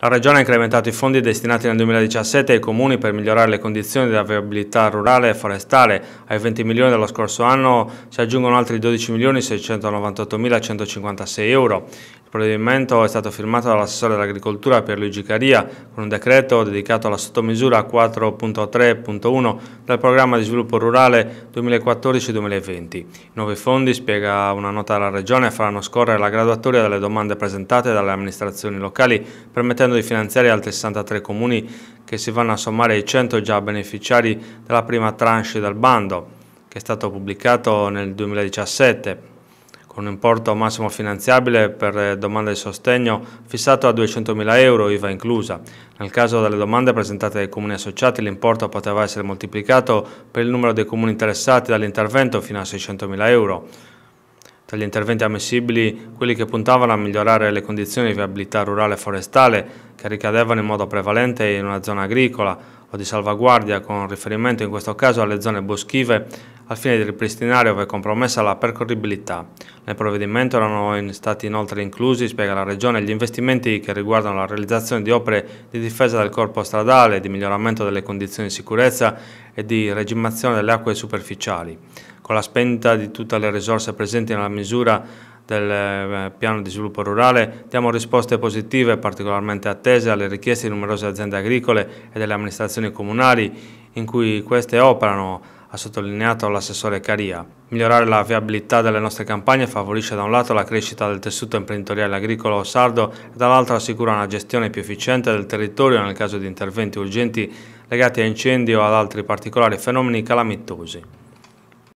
La Regione ha incrementato i fondi destinati nel 2017 ai comuni per migliorare le condizioni della viabilità rurale e forestale. Ai 20 milioni dello scorso anno si aggiungono altri 12 milioni 698 mila 156 euro. Il provvedimento è stato firmato dall'assessore dell'agricoltura Pierluigi Caria con un decreto dedicato alla sottomisura 4.3.1 del programma di sviluppo rurale 2014-2020. I nuovi fondi, spiega una nota alla Regione, faranno scorrere la graduatoria delle domande presentate dalle amministrazioni locali permettendo permettendo di finanziare altri 63 comuni che si vanno a sommare ai 100 già beneficiari della prima tranche del bando, che è stato pubblicato nel 2017, con un importo massimo finanziabile per eh, domande di sostegno fissato a 200.000 euro, IVA inclusa. Nel caso delle domande presentate dai comuni associati, l'importo poteva essere moltiplicato per il numero dei comuni interessati dall'intervento fino a 600.000 euro tra gli interventi ammissibili, quelli che puntavano a migliorare le condizioni di viabilità rurale e forestale, che ricadevano in modo prevalente in una zona agricola, o di salvaguardia con riferimento in questo caso alle zone boschive al fine di ripristinare ove compromessa la percorribilità. Nel provvedimento erano stati inoltre inclusi, spiega la Regione, gli investimenti che riguardano la realizzazione di opere di difesa del corpo stradale, di miglioramento delle condizioni di sicurezza e di regimazione delle acque superficiali. Con la spenta di tutte le risorse presenti nella misura del eh, piano di sviluppo rurale diamo risposte positive particolarmente attese alle richieste di numerose aziende agricole e delle amministrazioni comunali in cui queste operano ha sottolineato l'assessore Caria. Migliorare la viabilità delle nostre campagne favorisce da un lato la crescita del tessuto imprenditoriale agricolo sardo e dall'altro assicura una gestione più efficiente del territorio nel caso di interventi urgenti legati a incendi o ad altri particolari fenomeni calamitosi.